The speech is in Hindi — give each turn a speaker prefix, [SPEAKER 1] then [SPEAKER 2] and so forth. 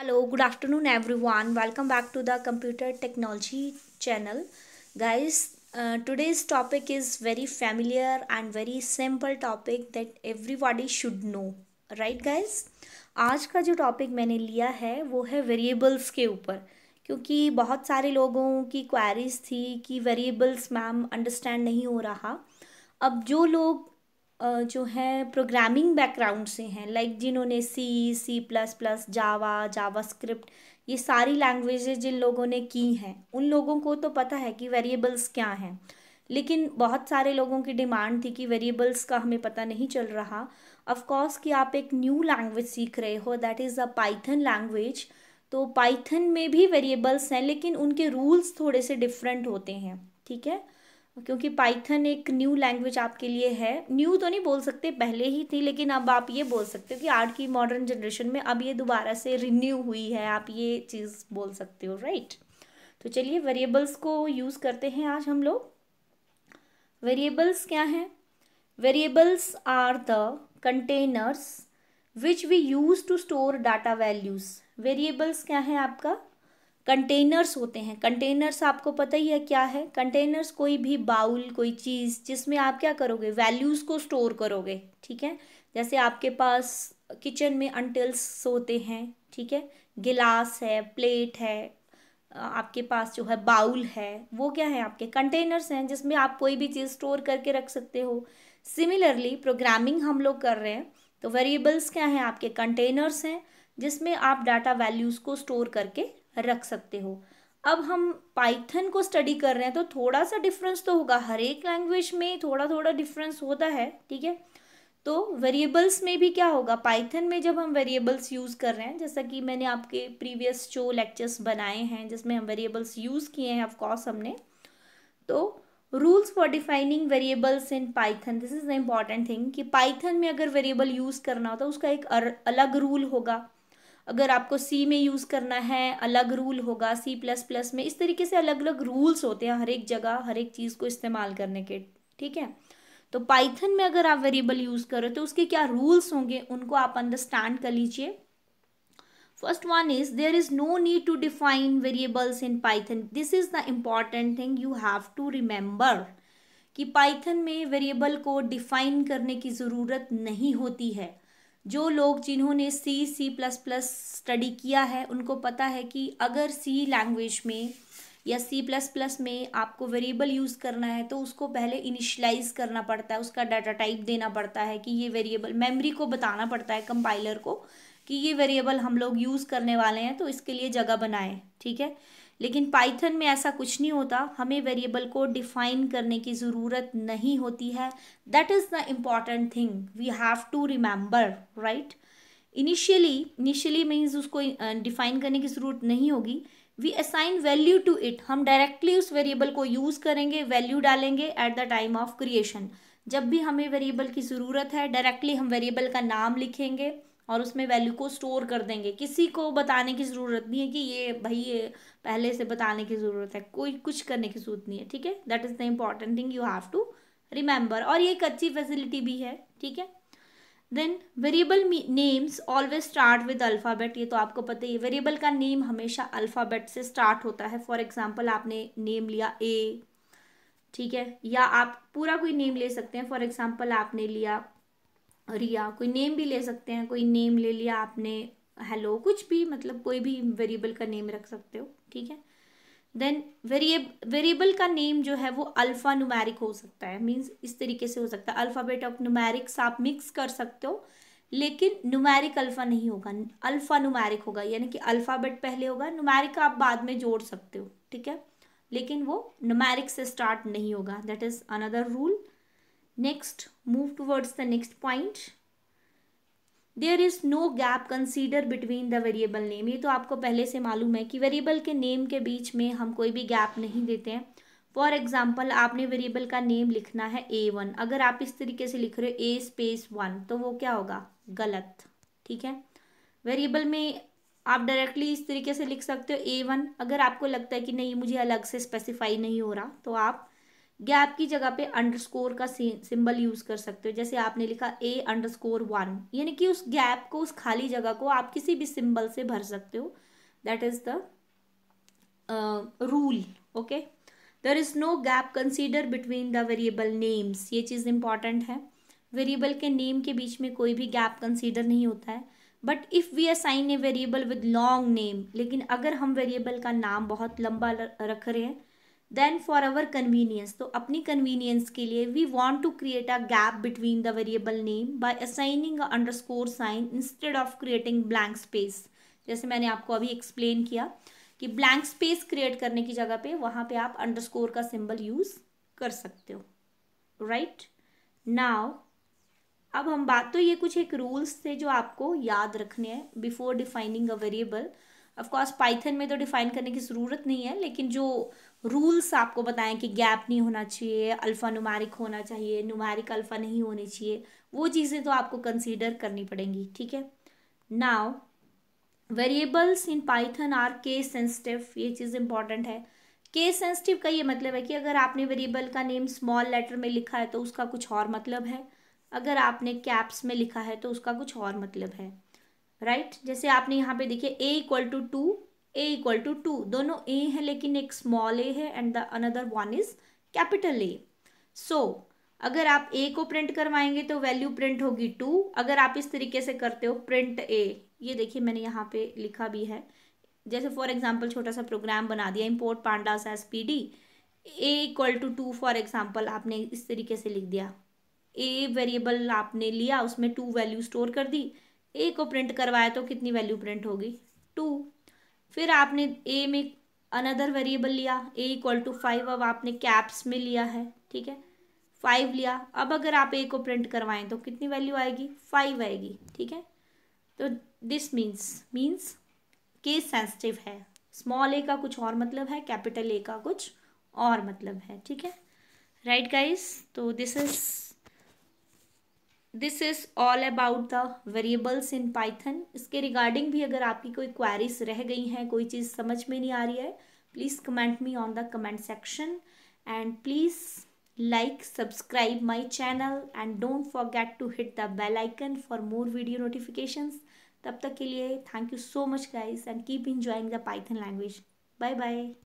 [SPEAKER 1] Hello good afternoon everyone welcome back to the computer technology channel guys today's topic is very familiar and very simple topic that everybody should know right guys आज का जो टॉपिक मैंने लिया है वो है वेरिएबल्स के ऊपर क्योंकि बहुत सारे लोगों की क्वारीज थी कि वेरिएबल्स मैम अंडरस्टैंड नहीं हो रहा अब जो लोग जो है प्रोग्रामिंग बैकग्राउंड से हैं लाइक जिन्होंने C C plus plus Java JavaScript ये सारी लैंग्वेज जिन लोगों ने की हैं उन लोगों को तो पता है कि वेरिएबल्स क्या हैं लेकिन बहुत सारे लोगों की डिमांड थी कि वेरिएबल्स का हमें पता नहीं चल रहा ऑफ कोर्स कि आप एक न्यू लैंग्वेज सीख रहे हो that is a Python language तो पाइथन में भी वेरिएबल्स हैं लेकिन उनके रूल्स थोड़े से डिफरेंट होते हैं ठीक है क्योंकि पाइथन एक न्यू लैंग्वेज आपके लिए है न्यू तो नहीं बोल सकते पहले ही थी लेकिन अब आप ये बोल सकते हो कि आर्ट की मॉडर्न जनरेशन में अब ये दोबारा से रिन्यू हुई है आप ये चीज़ बोल सकते हो राइट तो चलिए वेरिएबल्स को यूज़ करते हैं आज हम लोग वेरिएबल्स क्या हैं variables are the containers which we use to store data values variables क्या है आपका कंटेनर्स होते हैं कंटेनर्स आपको पता ही है क्या है कंटेनर्स कोई भी बाउल कोई चीज़ जिसमें आप क्या करोगे वैल्यूज़ को स्टोर करोगे ठीक है जैसे आपके पास किचन में अंटिल्स होते हैं ठीक है गिलास है प्लेट है आपके पास जो है बाउल है वो क्या है आपके कंटेनर्स हैं जिसमें आप कोई भी चीज़ स्टोर करके रख सकते हो सिमिलरली प्रोग्रामिंग हम लोग कर रहे हैं तो वेरिएबल्स क्या हैं आपके कंटेनर्स हैं जिसमें आप डाटा वैल्यूज़ को स्टोर करके रख सकते हो अब हम पाइथन को स्टडी कर रहे हैं तो थोड़ा सा डिफरेंस तो होगा हर एक लैंग्वेज में थोड़ा थोड़ा डिफरेंस होता है ठीक है तो वेरिएबल्स में भी क्या होगा पाइथन में जब हम वेरिएबल्स यूज़ कर रहे हैं जैसा कि मैंने आपके प्रीवियस जो लेक्चर्स बनाए हैं जिसमें हम वेरिएबल्स यूज़ किए हैं ऑफकोर्स हमने तो rules for defining variables in Python this is the important thing कि पाइथन में अगर वेरिएबल यूज़ करना हो तो उसका एक अलग रूल होगा अगर आपको सी में यूज़ करना है अलग रूल होगा सी प्लस प्लस में इस तरीके से अलग अलग रूल्स होते हैं हर एक जगह हर एक चीज़ को इस्तेमाल करने के ठीक है तो पाइथन में अगर आप वेरिएबल यूज़ करो तो उसके क्या रूल्स होंगे उनको आप अंडरस्टैंड कर लीजिए first one is there is no need to define variables in Python this is the important thing you have to remember कि पाइथन में वेरिएबल को डिफाइन करने की ज़रूरत नहीं होती है जो लोग जिन्होंने C C plus plus study किया है उनको पता है कि अगर सी लैंग्वेज में या सी प्लस प्लस में आपको वेरिएबल यूज़ करना है तो उसको पहले इनिशलाइज करना पड़ता है उसका डाटा टाइप देना पड़ता है कि ये वेरिएबल मेमोरी को बताना पड़ता है कंपाइलर को कि ये वेरिएबल हम लोग यूज़ करने वाले हैं तो इसके लिए जगह बनाएं ठीक है लेकिन पाइथन में ऐसा कुछ नहीं होता हमें वेरिएबल को डिफाइन करने की ज़रूरत नहीं होती है that is the important thing we have to remember right initially initially means उसको डिफाइन करने की ज़रूरत नहीं होगी we assign value to it हम डायरेक्टली उस वेरिएबल को यूज़ करेंगे वैल्यू डालेंगे at the time of creation जब भी हमें वेरिएबल की ज़रूरत है डायरेक्टली हम वेरिएबल का नाम लिखेंगे और उसमें वैल्यू को स्टोर कर देंगे किसी को बताने की ज़रूरत नहीं है कि ये भाई ये पहले से बताने की ज़रूरत है कोई कुछ करने की ज़रूरत नहीं है ठीक है that is the important thing you have to remember और ये एक अच्छी फैसिलिटी भी है ठीक है then variable names always start with alphabet ये तो आपको पता ही है वेरिएबल का नेम हमेशा अल्फ़ाबेट से स्टार्ट होता है फॉर एग्जाम्पल आपने नेम लिया ए ठीक है या आप पूरा कोई नेम ले सकते हैं फॉर एग्जाम्पल आपने लिया रिया कोई नेम भी ले सकते हैं कोई नेम ले लिया आपने हेलो कुछ भी मतलब कोई भी वेरिएबल का नेम रख सकते हो ठीक है देन वेरिएब वेरिएबल का नेम जो है वो अल्फ़ा नुमैरिक हो सकता है मीन्स इस तरीके से हो सकता है अल्फ़ाबेट ऑफ नुमैरिक्स आप मिक्स कर सकते हो लेकिन नुमैरिक अल्फ़ा नहीं होगा अल्फ़ा नुमैरिक होगा यानी कि अल्फ़ाबेट पहले होगा नुमैरिक आप बाद में जोड़ सकते हो ठीक है लेकिन वो नुमैरिक से स्टार्ट नहीं होगा that is another rule Next, move towards the next point. there is no gap consider between the variable name ये तो आपको पहले से मालूम है कि वेरिएबल के नेम के बीच में हम कोई भी गैप नहीं देते हैं फॉर एग्जाम्पल आपने वेरिएबल का नेम लिखना है ए वन अगर आप इस तरीके से लिख रहे हो ए स्पेस वन तो वो क्या होगा गलत ठीक है वेरिएबल में आप डायरेक्टली इस तरीके से लिख सकते हो ए वन अगर आपको लगता है कि नहीं मुझे अलग से स्पेसिफाई नहीं हो रहा तो आप गैप की जगह पे अंडरस्कोर का सिंबल यूज कर सकते हो जैसे आपने लिखा ए अंडरस्कोर वन यानी कि उस गैप को उस खाली जगह को आप किसी भी सिंबल से भर सकते हो that is the rule okay there is no gap consider between the variable names ये चीज़ इंपॉर्टेंट है वेरिएबल के नेम के बीच में कोई भी गैप कंसीडर नहीं होता है but if we assign a variable with long name लेकिन अगर हम वेरिएबल का नाम बहुत लंबा रख रहे हैं देन फॉर अवर कन्वीनियंस तो अपनी कन्वीनियंस के लिए we want to create a gap between the variable name by assigning underscore sign instead of creating blank space जैसे मैंने आपको अभी एक्सप्लेन किया कि ब्लैंक स्पेस क्रिएट करने की जगह पे वहाँ पे आप अंडरस्कोर का सिंबल यूज़ कर सकते हो राइट नाउ अब हम बात तो ये कुछ एक रूल्स थे जो आपको याद रखने हैं before defining a variable of course Python में तो डिफाइन करने की ज़रूरत नहीं है लेकिन जो रूल्स आपको बताएं कि गैप नहीं होना चाहिए अल्फ़ा नुमारिक होना चाहिए नुमारिक अल्फ़ा नहीं होनी चाहिए वो चीज़ें तो आपको कंसीडर करनी पड़ेंगी ठीक है now variables in Python are case sensitive ये चीज़ इंपॉर्टेंट है केस सेंसिटिव का ये मतलब है कि अगर आपने वेरिएबल का नेम स्मॉल लेटर में लिखा है तो उसका कुछ और मतलब है अगर आपने कैप्स में लिखा है तो उसका कुछ और मतलब है राइट जैसे आपने यहाँ पे देखिए A equal to two A equal to two दोनों ए हैं लेकिन एक स्मॉल ए है and the another one is capital A so अगर आप ए को प्रिंट करवाएंगे तो वैल्यू प्रिंट होगी टू अगर आप इस तरीके से करते हो प्रिंट ए ये देखिए मैंने यहाँ पे लिखा भी है जैसे फॉर एग्जाम्पल छोटा सा प्रोग्राम बना दिया import pandas as P D A equal to two for example आपने इस तरीके से लिख दिया ए वेरिएबल आपने लिया उसमें टू वैल्यू स्टोर कर दी ए को प्रिंट करवाया तो कितनी वैल्यू प्रिंट होगी टू फिर आपने ए में अनदर वेरिएबल लिया ए इक्वल टू फाइव अब आपने कैप्स में लिया है ठीक है फाइव लिया अब अगर आप ए को प्रिंट करवाएं तो कितनी वैल्यू आएगी फाइव आएगी ठीक है तो this means means case sensitive है स्मॉल ए का कुछ और मतलब है कैपिटल ए का कुछ और मतलब है ठीक है राइट गाइस तो this is this is all about the variables in Python इसके रिगार्डिंग भी अगर आपकी कोई क्वारीज रह गई हैं कोई चीज़ समझ में नहीं आ रही है please comment me on the comment section and please like subscribe my channel and don't forget to hit the bell icon for more video notifications तब तक के लिए thank you so much guys and keep enjoying the Python language bye bye